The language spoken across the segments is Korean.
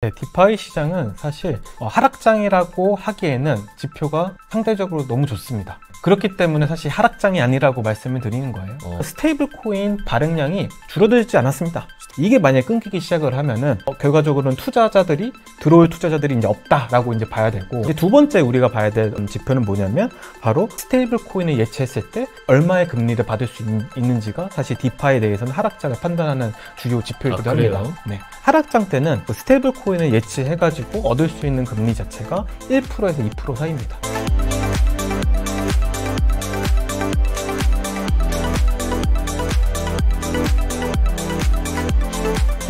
네, 디파이 시장은 사실 뭐 하락장이라고 하기에는 지표가 상대적으로 너무 좋습니다 그렇기 때문에 사실 하락장이 아니라고 말씀을 드리는 거예요 어. 그러니까 스테이블 코인 발행량이 줄어들지 않았습니다 이게 만약에 끊기기 시작을 하면은 어, 결과적으로는 투자자들이 들어올 투자자들이 이제 없다라고 이제 봐야 되고 이제 두 번째 우리가 봐야 될 지표는 뭐냐면 바로 스테이블 코인을 예치했을 때 얼마의 금리를 받을 수 있, 는지가 사실 디파에 대해서는 하락장을 판단하는 주요 지표이기도 아, 합니다 네. 하락장 때는 그 스테이블 코인을 예치해가지고 얻을 수 있는 금리 자체가 1%에서 2% 사이입니다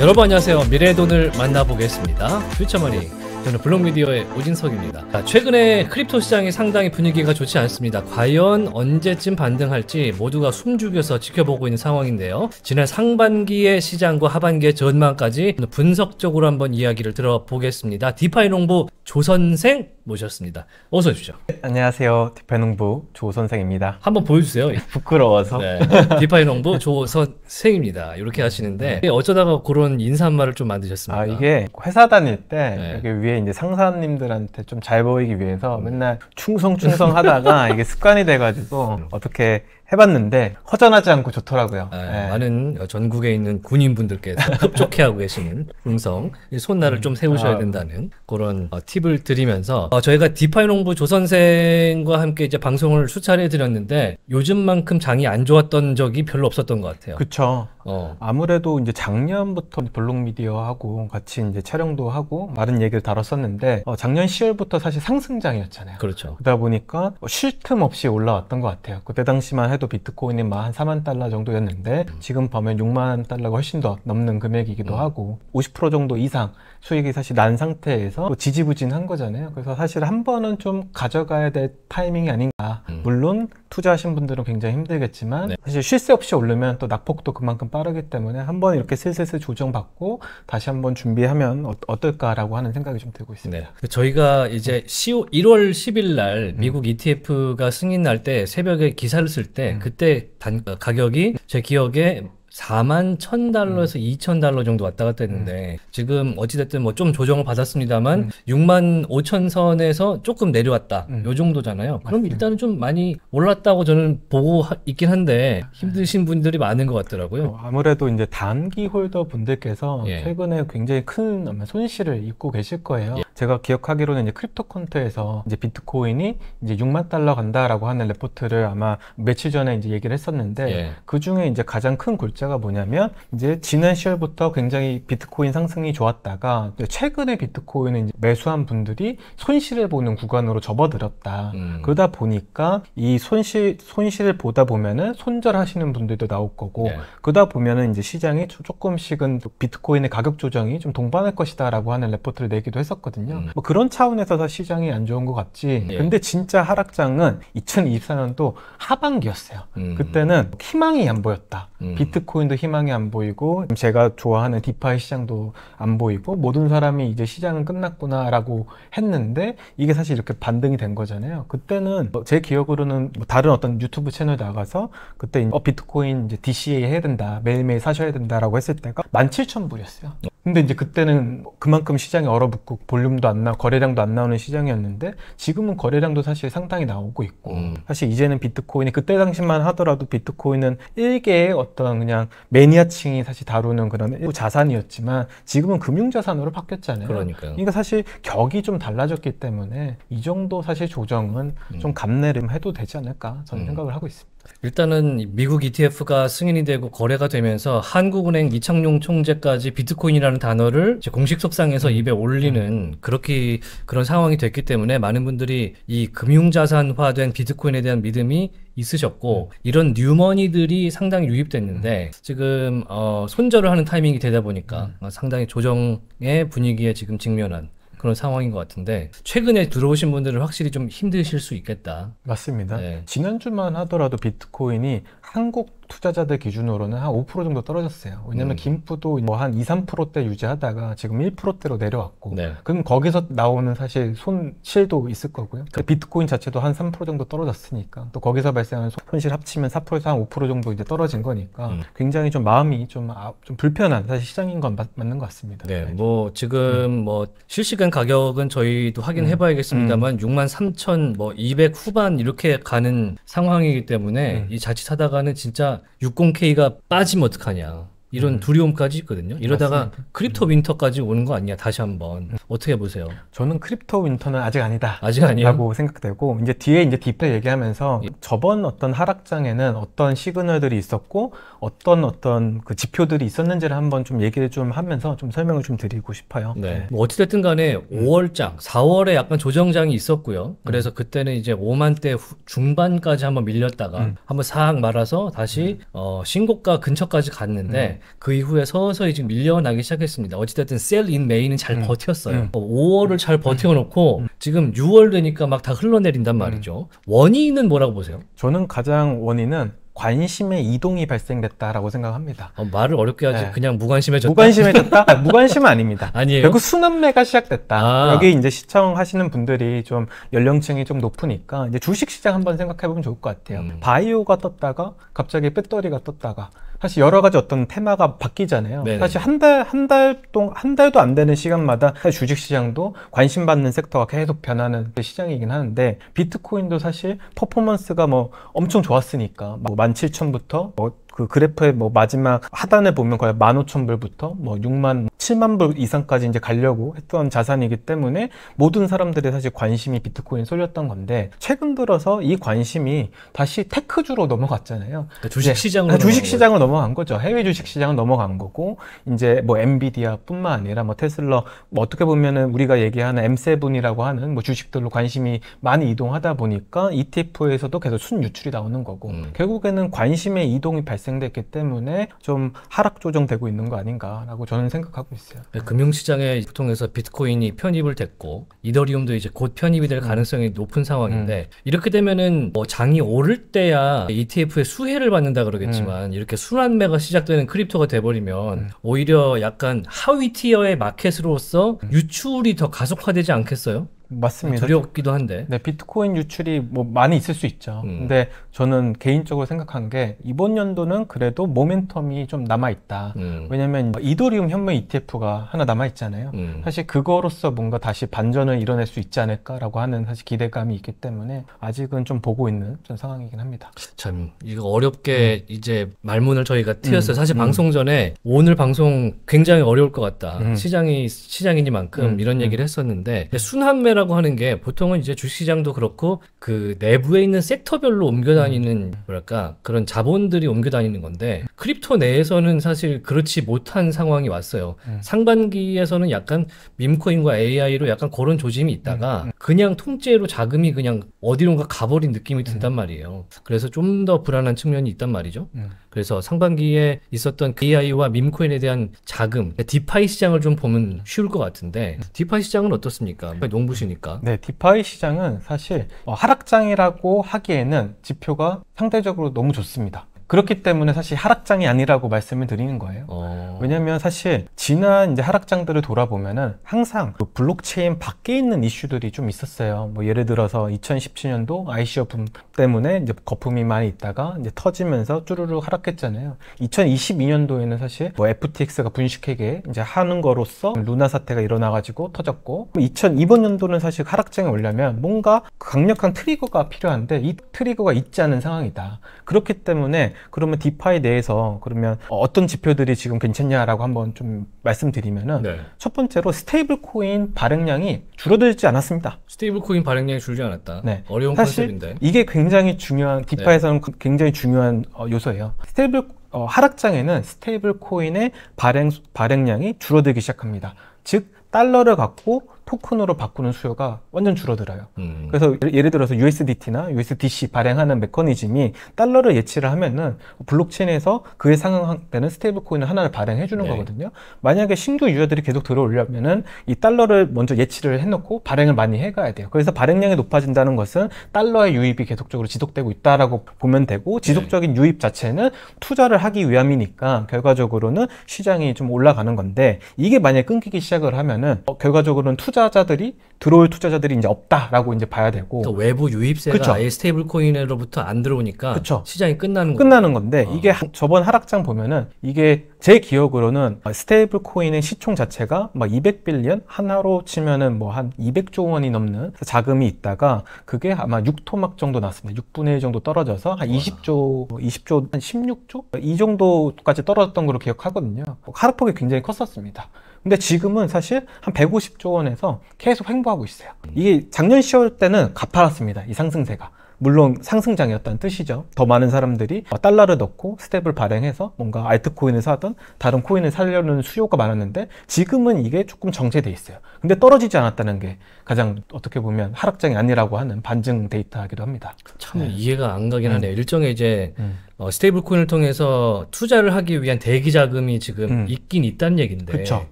여러분 안녕하세요. 미래의 돈을 만나보겠습니다. 퓨처머니 저는 블록미디어의 오진석입니다. 최근에 크립토 시장이 상당히 분위기가 좋지 않습니다. 과연 언제쯤 반등할지 모두가 숨죽여서 지켜보고 있는 상황인데요. 지난 상반기의 시장과 하반기의 전망까지 분석적으로 한번 이야기를 들어보겠습니다. 디파이 농부 조선생 모셨습니다. 어서 오십시오. 안녕하세요. 디파이 농부 조선생입니다. 한번 보여주세요. 부끄러워서. 네, 디파이 농부 조선생입니다. 이렇게 하시는데 어쩌다가 그런 인사말을 좀 만드셨습니까? 아, 이게 회사 다닐 때 네. 여기 위에 위해 이제 상사님들한테 좀 잘 보이기 위해서 음. 맨날 충성 충성 하다가 이게 습관이 돼가지고 음. 어떻게 해봤는데 허전하지 않고 좋더라고요. 아, 네. 많은 전국에 있는 군인분들께서 흡족해 하고 계시는 음성 손날을 좀 세우셔야 아. 된다는 그런 어, 팁을 드리면서 어, 저희가 디파이 농부 조선생과 함께 이제 방송을 수차례 드렸는데 요즘만큼 장이 안 좋았던 적이 별로 없었던 것 같아요. 그렇죠. 어. 아무래도 이제 작년부터 블록 미디어하고 같이 이제 촬영도 하고 많은 얘기를 다뤘었는데 어, 작년 10월부터 사실 상승장이었잖아요. 그렇죠. 그러다 보니까 뭐 쉴틈 없이 올라왔던 것 같아요. 그때 당시만 해도 해도 비트코인이 한 4만 달러 정도였는데 음. 지금 보면 6만 달러가 훨씬 더 넘는 금액이기도 음. 하고 50% 정도 이상 수익이 사실 난 상태에서 지지부진한 거잖아요. 그래서 사실 한 번은 좀 가져가야 될 타이밍이 아닌 음. 물론 투자하신 분들은 굉장히 힘들겠지만 네. 사실 쉴 새 없이 오르면 또 낙폭도 그만큼 빠르기 때문에 한번 이렇게 슬슬슬 조정받고 다시 한번 준비하면 어, 떨까라고 하는 생각이 좀 들고 있습니다. 네. 그 저희가 이제 10, 1월 10일 날 음. 미국 ETF가 승인 날 때 새벽에 기사를 쓸때 음. 그때 단, 가격이 제 기억에 사만0 달러에서 2 0 0 0 달러 정도 왔다 갔다 했는데 음. 지금 어찌됐든 뭐 좀 조정을 받았습니다만 6만오천 음. 선에서 조금 내려왔다 음. 요 정도잖아요. 그럼 일단은 좀 많이 올랐다고 저는 보고 하, 있긴 한데 아, 네. 힘드신 분들이 많은 것 같더라고요. 어, 아무래도 이제 단기 홀더 분들께서 예. 최근에 굉장히 큰 손실을 입고 계실 거예요. 예. 제가 기억하기로는 이제 크립토 컨트에서 이제 비트코인이 이제 6만 달러 간다라고 하는 레포트를 아마 며칠 전에 이제 얘기를 했었는데 예. 그 중에 이제 가장 큰 골자 문제가 뭐냐면 이제 지난 10월부터 굉장히 비트코인 상승이 좋았다가 최근에 비트코인을 매수한 분들이 손실을 보는 구간으로 접어들었다. 음. 그러다 보니까 이 손실 손실을 보다 보면은 손절하시는 분들도 나올 거고 네. 그러다 보면은 이제 시장이 조금씩은 비트코인의 가격 조정이 좀 동반할 것이다라고 하는 레포트를 내기도 했었거든요. 음. 뭐 그런 차원에서 시장이 안 좋은 것 같지. 예. 근데 진짜 하락장은 2024년도 하반기였어요. 음. 그때는 희망이 안 보였다. 음. 비트 비트코인도 희망이 안 보이고 제가 좋아하는 디파이 시장도 안 보이고 모든 사람이 이제 시장은 끝났구나라고 했는데 이게 사실 이렇게 반등이 된 거잖아요. 그때는 뭐 제 기억으로는 뭐 다른 어떤 유튜브 채널 나가서 그때 어 비트코인 이제 DCA 해야 된다 매일매일 사셔야 된다라고 했을 때가 17,000불이었어요. 근데 이제 그때는 뭐 그만큼 시장이 얼어붙고 볼륨도 안 나, 거래량도 안 나오는 시장이었는데 지금은 거래량도 사실 상당히 나오고 있고 음. 사실 이제는 비트코인이 그때 당시만 하더라도 비트코인은 일개의 어떤 그냥 그냥 매니아층이 사실 다루는 그런 일부 자산이었지만 지금은 금융자산으로 바뀌었잖아요. 그러니까요. 그러니까 사실 격이 좀 달라졌기 때문에 이 정도 사실 조정은 음. 좀 감내를 해도 되지 않을까 저는 음. 생각을 하고 있습니다. 일단은 미국 ETF가 승인이 되고 거래가 되면서 한국은행 이창용 총재까지 비트코인이라는 단어를 공식 석상에서 입에 올리는 그렇게 그런 상황이 됐기 때문에 많은 분들이 이 금융자산화된 비트코인에 대한 믿음이 있으셨고 이런 뉴머니들이 상당히 유입됐는데 지금 어, 손절을 하는 타이밍이 되다 보니까 음. 상당히 조정의 분위기에 지금 직면한 그런 상황인 것 같은데 최근에 들어오신 분들은 확실히 좀 힘드실 수 있겠다. 맞습니다. 네. 지난주만 하더라도 비트코인이 한국 투자자들 기준으로는 한 5% 정도 떨어졌어요. 왜냐면 하 음. 김프도뭐 한 2, 3%대 유지하다가 지금 1%대로 내려왔고 네. 그럼 거기서 나오는 사실 손실도 있을 거고요. 그 비트코인 자체도 한 3% 정도 떨어졌으니까 또 거기서 발생하는 손실 합치면 4%에서 한 5% 정도 이제 떨어진 거니까 음. 굉장히 좀 마음이 좀, 아, 좀 불편한 사실 시장인 건 맞, 는것 같습니다. 네, 네, 뭐 지금 음. 뭐 실시간 가격은 저희도 확인해 음. 봐야겠습니다만 음. 6만 3천 뭐200 후반 이렇게 가는 상황이기 때문에 음. 이 자칫하다가는 진짜 60K가 빠지면 어떡하냐. 이런 음. 두려움까지 있거든요. 이러다가 맞습니다. 크립토 음. 윈터까지 오는 거 아니냐 다시 한번 어떻게 보세요? 저는 크립토 윈터는 아직 아니다. 아직 아니라고 생각되고 이제 뒤에 이제 디페 얘기하면서 예. 저번 어떤 하락장에는 어떤 시그널들이 있었고 어떤 어떤 그 지표들이 있었는지를 한번 좀 얘기를 좀 하면서 좀 설명을 좀 드리고 싶어요. 네. 네. 뭐 어찌됐든 간에 5월장, 음. 4월에 약간 조정장이 있었고요. 그래서 음. 그때는 이제 5만 대 중반까지 한번 밀렸다가 음. 한번 사싹 말아서 다시 음. 어, 신고가 근처까지 갔는데 그 이후에 서서히 지금 밀려나기 시작했습니다. 어찌됐든 셀 인 메인은 잘 음. 버텼어요. 음. 5월을 뭐 잘 음. 버텨놓고 음. 음. 지금 6월 되니까 막 다 흘러내린단 음. 말이죠. 원인은 뭐라고 보세요? 저는 가장 원인은 관심의 이동이 발생됐다라고 생각합니다. 어, 말을 어렵게 하지 네. 그냥 무관심해졌다. 무관심해졌다? 아, 무관심은 아닙니다. 아니에요. 결국 순환매가 시작됐다. 아. 여기 이제 시청하시는 분들이 좀 연령층이 좀 높으니까 이제 주식 시장 한번 생각해 보면 좋을 것 같아요. 음. 바이오가 떴다가 갑자기 배터리가 떴다가 사실 여러 가지 어떤 테마가 바뀌잖아요. 네네. 사실 한 달, 한 달 동안, 한 달도 안 되는 시간마다 주식 시장도 관심 받는 섹터가 계속 변하는 시장이긴 하는데, 비트코인도 사실 퍼포먼스가 뭐 엄청 좋았으니까, 뭐 17,000부터 뭐그 그래프의 뭐 마지막 하단에 보면 거의 15,000불부터 뭐 6만 7만 불 이상까지 이제 가려고 했던 자산이기 때문에 모든 사람들의 사실 관심이 비트코인 쏠렸던 건데 최근 들어서 이 관심이 다시 테크주로 넘어갔잖아요. 그러니까 주식 시장으로 네, 주식 시장으 넘어간 거죠. 해외 주식 시장을 넘어간 거고 이제 뭐 엔비디아뿐만 아니라 뭐 테슬라 뭐 어떻게 보면은 우리가 얘기하는 M7이라고 하는 뭐 주식들로 관심이 많이 이동하다 보니까 ETF에서도 계속 순유출이 나오는 거고 음. 결국에는 관심의 이동이 발생됐기 때문에 좀 하락 조정되고 있는 거 아닌가라고 저는 생각하고 하고 있어요. 네, 금융시장에 보통에서 비트코인이 편입을 됐고 이더리움도 이제 곧 편입이 될 음. 가능성이 높은 상황인데 음. 이렇게 되면은 뭐 장이 오를 때야 ETF의 수혜를 받는다 그러겠지만 음. 이렇게 순환매가 시작되는 크립토가 돼버리면 음. 오히려 약간 하위 티어의 마켓으로서 음. 유출이 더 가속화되지 않겠어요? 맞습니다. 두렵기도 한데. 네, 비트코인 유출이 뭐 많이 있을 수 있죠. 음. 근데 저는 개인적으로 생각한 게 이번 연도는 그래도 모멘텀이 좀 남아있다. 음. 왜냐면 이더리움 현물 ETF가 하나 남아있잖아요. 음. 사실 그거로서 뭔가 다시 반전을 이뤄낼 수 있지 않을까라고 하는 사실 기대감이 있기 때문에 아직은 좀 보고 있는 좀 상황이긴 합니다. 참, 이거 어렵게 음. 이제 말문을 저희가 트였어요. 음. 사실 음. 방송 전에 오늘 방송 굉장히 어려울 것 같다. 음. 시장이, 시장이니만큼 이런 얘기를 했었는데 순환매라고 하는 게 보통은 이제 주시장도 그렇고 그 내부에 있는 섹터별로 옮겨다 다니는 뭐랄까 그런 자본들이 옮겨 다니는 건데 크립토 내에서는 사실 그렇지 못한 상황이 왔어요. 음. 상반기에서는 약간 밈코인과 AI로 약간 그런 조짐이 있다가 음. 그냥 통째로 자금이 그냥 어디론가 가버린 느낌이 든단 음. 말이에요. 그래서 좀 더 불안한 측면이 있단 말이죠. 음. 그래서 상반기에 있었던 AI와 밈코인에 대한 자금, 디파이 시장을 좀 보면 쉬울 것 같은데 음. 디파이 시장은 어떻습니까? 농부시니까. 네, 디파이 시장은 사실 뭐 하락장이라고 하기에는 지표 상태가 상대적으로 너무 좋습니다. 그렇기 때문에 사실 하락장이 아니라고 말씀을 드리는 거예요. 어... 왜냐하면 사실 지난 이제 하락장들을 돌아보면은 항상 그 블록체인 밖에 있는 이슈들이 좀 있었어요. 뭐 예를 들어서 2017년도 ICO 붐 때문에 이제 거품이 많이 있다가 이제 터지면서 쭈르룩 하락했잖아요. 2022년도에는 사실 뭐 FTX가 분식회계 이제 하는 거로써 루나 사태가 일어나가지고 터졌고 2002번 년도는 사실 하락장에 오려면 뭔가 강력한 트리거가 필요한데 이 트리거가 있지 않은 상황이다. 그렇기 때문에 그러면 디파이 내에서 그러면 어떤 지표들이 지금 괜찮냐라고 한번 좀 말씀드리면은 네. 첫 번째로 스테이블 코인 발행량이 줄어들지 않았습니다. 스테이블 코인 발행량이 줄지 않았다. 네. 어려운 사실 컨셉인데. 이게 굉장히 중요한 네. 디파이에서는 네. 굉장히 중요한 어, 요소예요. 스테이블 어, 하락장에는 스테이블 코인의 발행 발행량이 줄어들기 시작합니다. 즉 달러를 갖고 토큰으로 바꾸는 수요가 완전 줄어들어요. 음. 그래서 예를 들어서 USDT나 USDC 발행하는 메커니즘이 달러를 예치를 하면은 블록체인에서 그에 상응되는 스테이블 코인을 하나를 발행해 주는 네. 거거든요. 만약에 신규 유저들이 계속 들어오려면은 이 달러를 먼저 예치를 해놓고 발행을 많이 해가야 돼요. 그래서 발행량이 높아진다는 것은 달러의 유입이 계속적으로 지속되고 있다라고 보면 되고 네. 지속적인 네. 유입 자체는 투자를 하기 위함이니까 결과적으로는 시장이 좀 올라가는 건데 이게 만약 에 끊기기 시작을 하면은 어, 결과적으로는 투자 투자자들이 들어올 투자자들이 이제 없다라고 이제 봐야 되고 그러 그러니까 외부 유입세가 그쵸? 아예 스테이블 코인으로부터 안 들어오니까 그쵸? 시장이 끝나는 끝나는 건데 어. 이게 저번 하락장 보면은 이게 제 기억으로는 스테이블 코인의 시총 자체가 막 200빌리언 하나로 치면은 뭐 한 200조 원이 넘는 자금이 있다가 그게 아마 6토막 정도 났습니다. 6분의 1 정도 떨어져서 한 20조, 와. 20조 한 16조 이 정도까지 떨어졌던 걸로 기억하거든요. 하락폭이 굉장히 컸었습니다. 근데 지금은 사실 한 150조 원에서 계속 횡보하고 있어요. 이게 작년 10월 때는 가파랐습니다. 이 상승세가. 물론 상승장이었다는 뜻이죠. 더 많은 사람들이 어, 달러를 넣고 스텝을 발행해서 뭔가 알트코인을 사던 다른 코인을 살려는 수요가 많았는데 지금은 이게 조금 정체돼 있어요. 근데 떨어지지 않았다는 게 가장 어떻게 보면 하락장이 아니라고 하는 반증 데이터이기도 합니다. 참 네. 이해가 안 가긴 한데 음. 일종의 이제 음. 어, 스테이블 코인을 통해서 투자를 하기 위한 대기 자금이 지금 음. 있긴 있다는얘기인데 그쵸.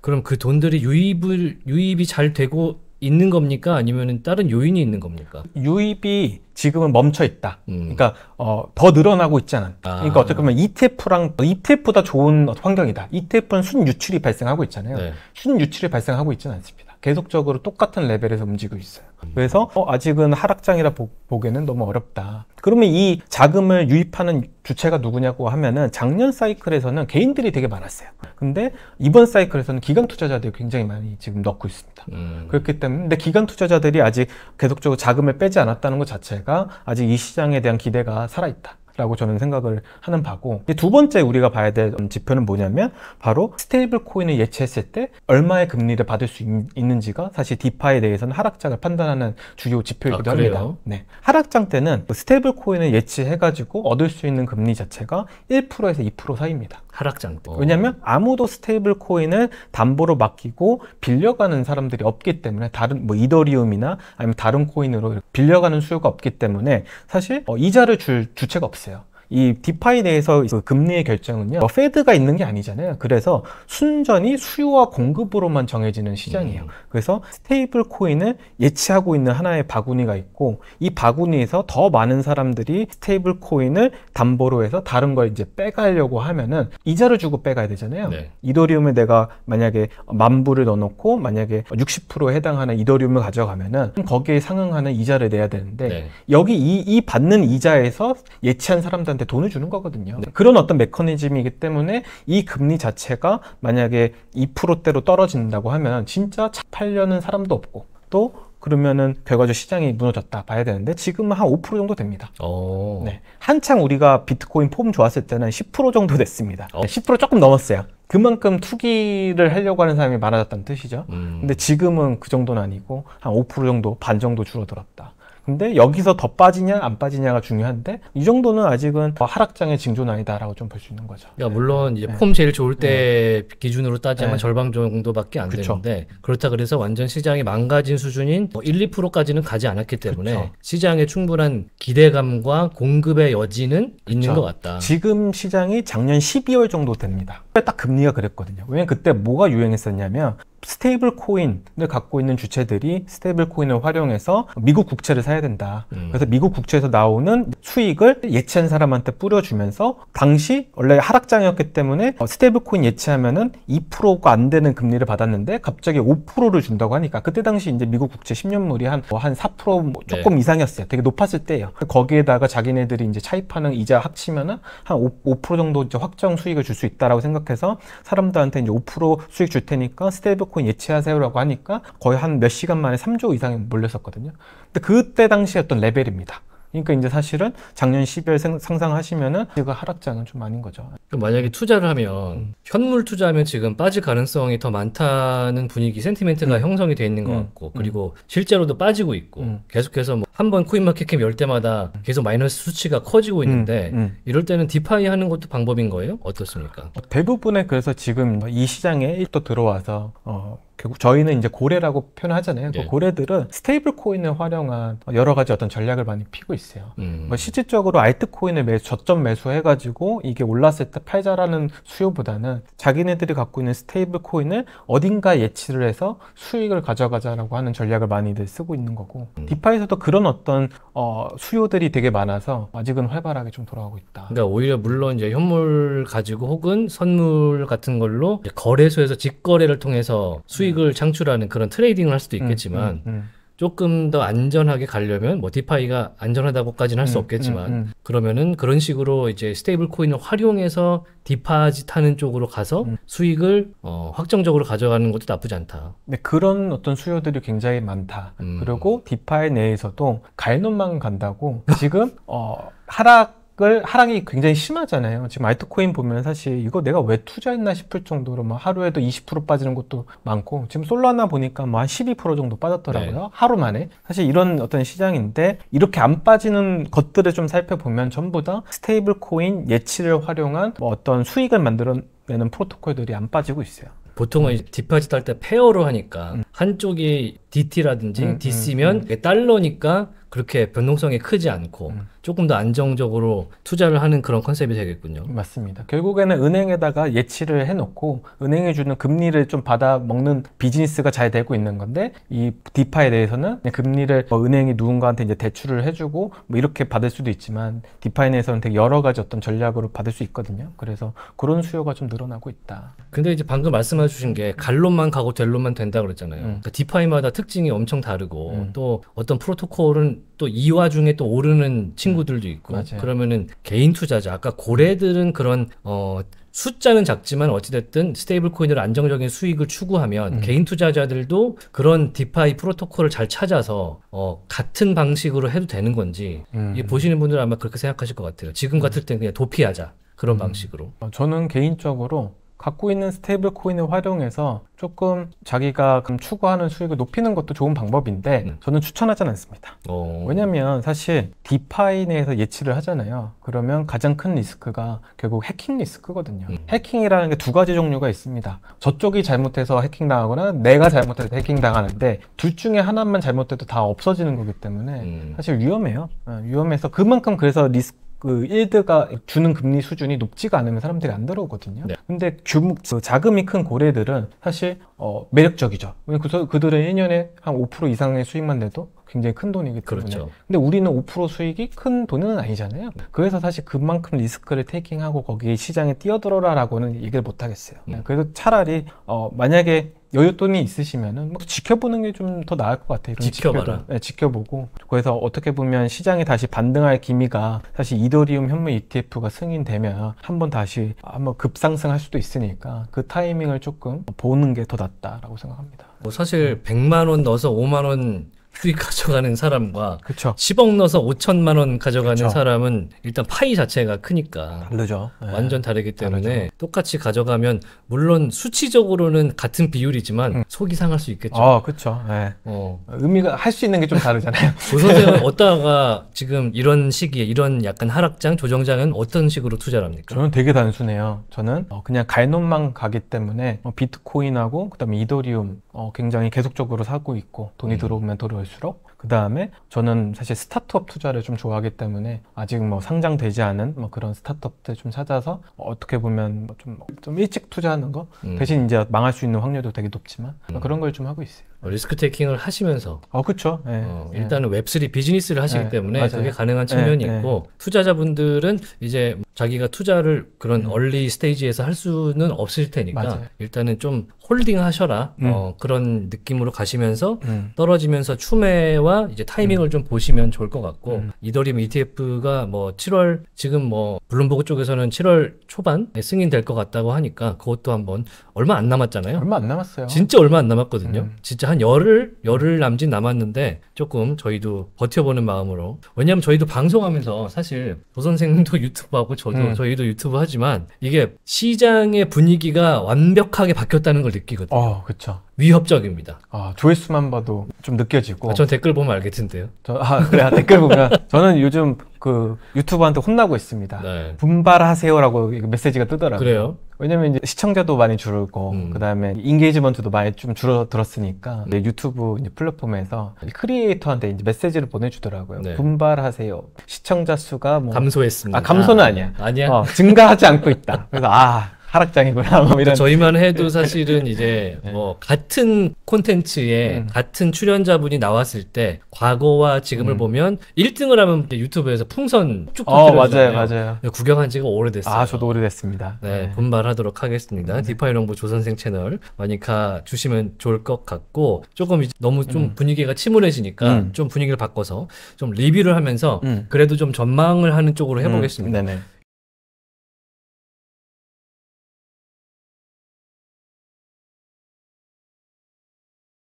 그럼 그 돈들이 유입을 유입이 잘 되고 있는 겁니까 아니면 다른 요인이 있는 겁니까? 유입이 지금은 멈춰 있다. 음. 그러니까 어, 더 늘어나고 있지 않은. 아. 그러니까 어떻게 보면 ETF랑 ETF보다 좋은 환경이다. ETF는 순유출이 발생하고 있잖아요. 네. 순유출이 발생하고 있지는 않습니다. 계속적으로 똑같은 레벨에서 움직이고 있어요. 그래서 어, 아직은 하락장이라 보, 보기에는 너무 어렵다. 그러면 이 자금을 유입하는 주체가 누구냐고 하면은 작년 사이클에서는 개인들이 되게 많았어요. 근데 이번 사이클에서는 기관 투자자들이 굉장히 많이 지금 넣고 있습니다. 음. 그렇기 때문에 근데 기관 투자자들이 아직 계속적으로 자금을 빼지 않았다는 것 자체가 아직 이 시장에 대한 기대가 살아있다. 라고 저는 생각을 하는 바고 두 번째 우리가 봐야 될 지표는 뭐냐면 바로 스테이블 코인을 예치했을 때 얼마의 금리를 받을 수 있, 는지가 사실 디파에 대해서는 하락장을 판단하는 주요 지표이기도 아, 합니다 네. 하락장 때는 스테이블 코인을 예치해 가지고 얻을 수 있는 금리 자체가 1%에서 2% 사이입니다 하락장. 어. 왜냐하면 아무도 스테이블 코인을 담보로 맡기고 빌려가는 사람들이 없기 때문에 다른 뭐 이더리움이나 아니면 다른 코인으로 빌려가는 수요가 없기 때문에 사실 어, 이자를 줄 주체가 없어요. 이 디파이 내에서 그 금리의 결정은요 페드가 있는 게 아니잖아요 그래서 순전히 수요와 공급으로만 정해지는 시장이에요 음. 그래서 스테이블 코인을 예치하고 있는 하나의 바구니가 있고 이 바구니에서 더 많은 사람들이 스테이블 코인을 담보로 해서 다른 걸 이제 빼가려고 하면은 이자를 주고 빼가야 되잖아요 네. 이더리움에 내가 만약에 만 불을 넣어놓고 만약에 60%에 해당하는 이더리움을 가져가면은 거기에 상응하는 이자를 내야 되는데 네. 여기 이, 이 받는 이자에서 예치한 사람들한테 사람한테 돈을 주는 거거든요. 네. 그런 어떤 메커니즘이기 때문에 이 금리 자체가 만약에 2%대로 떨어진다고 하면 진짜 차 팔려는 사람도 없고 또 그러면은 결과적으로 시장이 무너졌다 봐야 되는데 지금은 한 5% 정도 됩니다. 오. 어. 네. 한창 우리가 비트코인 폼 좋았을 때는 10% 정도 됐습니다. 어. 10% 조금 넘었어요. 그만큼 투기를 하려고 하는 사람이 많아졌다는 뜻이죠. 음. 근데 지금은 그 정도는 아니고 한 5% 정도 반 정도 줄어들었다. 근데 여기서 더 빠지냐 안 빠지냐가 중요한데 이 정도는 아직은 뭐 하락장의 징조는아니다라고좀 볼 수 있는 거죠. 그 물론 이제 네. 폼 제일 좋을 때 네. 기준으로 따지면 네. 절반 정도밖에 안 그쵸. 되는데 그렇다 그래서 완전 시장이 망가진 수준인 뭐 1, 2%까지는 가지 않았기 때문에 그쵸. 시장에 충분한 기대감과 공급의 여지는 그쵸. 있는 것 같다. 지금 시장이 작년 12월 정도 됩니다. 딱 금리가 그랬거든요. 왜냐면 그때 뭐가 유행했었냐면 스테이블 코인을 갖고 있는 주체들이 스테이블 코인을 활용해서 미국 국채를 사야 된다. 음. 그래서 미국 국채에서 나오는 수익을 예치한 사람한테 뿌려주면서 당시 원래 하락장이었기 때문에 어, 스테이블 코인 예치하면은 2%가 안 되는 금리를 받았는데 갑자기 5%를 준다고 하니까 그때 당시 이제 미국 국채 10년물이 한 한4% 뭐 조금 네. 이상이었어요. 되게 높았을 때예요. 거기에다가 자기네들이 이제 차입하는 이자 합치면은 한 5% 정도 이제 확정 수익을 줄 수 있다라고 생각. 생각해서 사람들한테 이제 5% 수익 줄 테니까 스테이블코인 예치하세요라고 하니까 거의 한 몇 시간 만에 3조 이상이 몰렸었거든요. 근데 그때 당시 어떤 레벨입니다. 그러니까 이제 사실은 작년 10월 상상하시면은 이거 하락장은 좀 아닌 거죠. 만약에 투자를 하면 음. 현물 투자하면 지금 빠질 가능성이 더 많다는 분위기 센티멘트가 음. 형성이 돼 있는 것 음. 같고 음. 그리고 실제로도 빠지고 있고 음. 계속해서 뭐 한 번 코인마켓캡 열 때마다 계속 마이너스 수치가 커지고 있는데 이럴 때는 디파이 하는 것도 방법인 거예요? 어떻습니까? 어, 대부분의 그래서 지금 이 시장에 또 들어와서 어 결국 저희는 이제 고래라고 표현하잖아요. 예. 그 고래들은 스테이블 코인을 활용한 여러 가지 어떤 전략을 많이 피고 있어요. 음. 뭐 실질적으로 알트 코인을 매, 수 저점 매수해가지고 이게 올랐을 때 팔자라는 수요보다는 자기네들이 갖고 있는 스테이블 코인을 어딘가 예치를 해서 수익을 가져가자라고 하는 전략을 많이들 쓰고 있는 거고 음. 디파에서도 그런 어떤 어, 수요들이 되게 많아서 아직은 활발하게 좀 돌아가고 있다. 그러니까 오히려 물론 이제 현물 가지고 혹은 선물 같은 걸로 거래소에서 직거래를 통해서 수 수익을 음. 창출하는 그런 트레이딩을 할 수도 음, 있겠지만 음, 조금 더 안전하게 가려면 뭐 디파이가 안전하다고까지는 할 수 없겠지만 그러면은 그런 식으로 이제 스테이블 코인을 활용해서 디파짓 하는 쪽으로 가서 음. 수익을 어, 확정적으로 가져가는 것도 나쁘지 않다. 네, 그런 어떤 수요들이 굉장히 많다. 음. 그리고 디파이 내에서도 갈놈만 간다고 지금 어, 하락 하락을 하락이 굉장히 심하잖아요. 지금 알트코인 보면 사실 이거 내가 왜 투자했나 싶을 정도로 뭐 하루에도 20% 빠지는 것도 많고 지금 솔라나 보니까 뭐한12% 정도 빠졌더라고요. 네. 하루 만에. 사실 이런 어떤 시장인데 이렇게 안 빠지는 것들을 좀 살펴보면 전부 다 스테이블 코인 예치를 활용한 뭐 어떤 수익을 만들어내는 프로토콜들이 안 빠지고 있어요. 보통은 디파짓 할때 페어로 하니까 음. 한쪽이 DT라든지 음, DC면 음, 음. 달러니까 그렇게 변동성이 크지 않고 음. 조금 더 안정적으로 투자를 하는 그런 컨셉이 되겠군요. 맞습니다. 결국에는 은행에다가 예치를 해놓고 은행이 주는 금리를 좀 받아 먹는 비즈니스가 잘 되고 있는 건데 이 디파에 대해서는 금리를 뭐 은행이 누군가한테 이제 대출을 해주고 뭐 이렇게 받을 수도 있지만 디파에 대해서는 되게 여러 가지 어떤 전략으로 받을 수 있거든요. 그래서 그런 수요가 좀 늘어나고 있다. 근데 이제 방금 말씀해 주신 게 갈론만 가고 될론만 된다 그랬잖아요. 음. 그러니까 디파이마다 특 특징이 엄청 다르고 음. 또 어떤 프로토콜은 또 이 와중에 또 오르는 음. 친구들도 있고 맞아요. 그러면은 개인 투자자 아까 고래들은 그런 어 숫자는 작지만 어찌됐든 스테이블 코인으로 안정적인 수익을 추구하면 음. 개인 투자자들도 그런 디파이 프로토콜을 잘 찾아서 어, 같은 방식으로 해도 되는 건지 음. 이 보시는 분들은 아마 그렇게 생각하실 것 같아요. 지금 음. 같을 때 그냥 도피하자 그런 음. 방식으로. 어, 저는 개인적으로 갖고 있는 스테이블 코인을 활용해서 조금 자기가 추구하는 수익을 높이는 것도 좋은 방법인데 음. 저는 추천하진 않습니다. 오. 어. 왜냐면 사실 디파이 내에서 예치를 하잖아요. 그러면 가장 큰 리스크가 결국 해킹 리스크거든요. 음. 해킹이라는 게 두 가지 종류가 있습니다. 저쪽이 잘못해서 해킹 당하거나 내가 잘못해서 해킹 당하는데 둘 중에 하나만 잘못돼도 다 없어지는 거기 때문에 음. 사실 위험해요. 어, 위험해서 그만큼 그래서 리스크 그 일드가 주는 금리 수준이 높지가 않으면 사람들이 안 들어오거든요. 네. 근데 규모 그 자금이 큰 고래들은 사실 어, 매력적이죠. 왜냐면 그 그들은 1년에 한 5% 이상의 수익만 내도 굉장히 큰 돈이기 때문에. 그렇죠. 근데 우리는 5% 수익이 큰 돈은 아니잖아요. 네. 그래서 사실 그만큼 리스크를 테이킹하고 거기 에 시장에 뛰어들어라라고는 얘기를 못 하겠어요. 음. 그래서 차라리 어, 만약에 여윳돈이 있으시면은 뭐 지켜보는 게 좀 더 나을 것 같아요. 지켜봐라. 네, 지켜보고 그래서 어떻게 보면 시장이 다시 반등할 기미가 사실 이더리움 현물 ETF가 승인되면 한번 다시 한번 급상승할 수도 있으니까 그 타이밍을 조금 보는 게 더 낫다라고 생각합니다. 뭐 사실 100만 원 넣어서 5만 원 수익 가져가는 사람과 그쵸. 10억 넣어서 5천만 원 가져가는 그쵸. 사람은 일단 파이 자체가 크니까 다르죠. 예. 완전 다르기 때문에 다르죠. 똑같이 가져가면 물론 수치적으로는 같은 비율이지만 응. 음. 속이 상할 수 있겠죠. 어, 그렇죠. 네. 어. 의미가 할 수 있는 게 좀 다르잖아요. 조선생은 어디다가 지금 이런 시기에 이런 약간 하락장 조정장은 어떤 식으로 투자를 합니까? 저는 되게 단순해요. 저는 어, 그냥 갈놈만 가기 때문에 어, 비트코인하고 그다음에 이더리움 어, 굉장히 계속적으로 사고 있고 돈이 음. 들어오면 들어오 거일수록 그 다음에 저는 사실 스타트업 투자를 좀 좋아하기 때문에 아직 뭐 상장되지 않은 뭐 그런 스타트업들 좀 찾아서 뭐 어떻게 보면 좀좀 뭐 일찍 투자하는 거 음. 대신 이제 망할 수 있는 확률도 되게 높지만 음. 그런 걸 좀 하고 있어요. 어, 리스크 테이킹을 하시면서 어그쵸 네. 어, 예. 어 예. 일단은 네. 웹3 비즈니스를 하시기 네. 때문에 맞아요. 그게 가능한 측면이 있고 투자자분들은 이제 자기가 투자를 그런 음. 얼리 스테이지에서 할 수는 없을 테니까 맞아요. 일단은 좀 홀딩 하셔라 음. 어, 그런 느낌으로 가시면서 음. 떨어지면서 추매와 이제 타이밍을 음. 좀 보시면 좋을 것 같고 음. 이더리움 ETF가 뭐 7월 지금 뭐 블룸버그 쪽에서는 7월 초반에 승인될 것 같다고 하니까 그것도 한번 얼마 안 남았잖아요. 얼마 안 남았어요. 진짜 얼마 안 남았거든요. 음. 진짜 한 열흘 열흘 남짓 남았는데 조금 저희도 버텨보는 마음으로 왜냐하면 저희도 방송하면서 사실 조 선생님도 유튜브하고 저도 음. 저희도 유튜브 하지만 이게 시장의 분위기가 완벽하게 바뀌었다는 걸 느끼거든요. 어, 그렇죠. 위협적입니다. 아, 조회수만 봐도 좀 느껴지고. 아, 전 댓글 보면 알겠던데요. 저, 아, 그래, 요 아, 댓글 보면. 저는 요즘 그 유튜브한테 혼나고 있습니다. 네. 분발하세요라고 메시지가 뜨더라고요. 그래요? 왜냐면 이제 시청자도 많이 줄고, 음. 그 다음에 인게이지먼트도 많이 좀 줄어들었으니까, 음. 유튜브 플랫폼에서 크리에이터한테 이제 메시지를 보내주더라고요. 네. 분발하세요. 시청자 수가 뭐. 감소했습니다. 아, 감소는 아니야. 아니야. 어, 증가하지 않고 있다. 그래서, 아. 하락장이구나. 뭐 그러니까 이런. 저희만 해도 사실은 이제 뭐 같은 콘텐츠에 음. 같은 출연자분이 나왔을 때 과거와 지금을 음. 보면 1등을 하면 유튜브에서 풍선 쭉 어, 맞아요, 맞아요. 구경한 지가 오래됐어요. 아, 저도 오래됐습니다. 네, 네. 분발하도록 하겠습니다. 음. 디파이롱보 조선생 채널 많이가 주시면 좋을 것 같고 조금 너무 좀 음. 분위기가 침울해지니까 음. 좀 분위기를 바꿔서 좀 리뷰를 하면서 음. 그래도 좀 전망을 하는 쪽으로 해보겠습니다. 네네.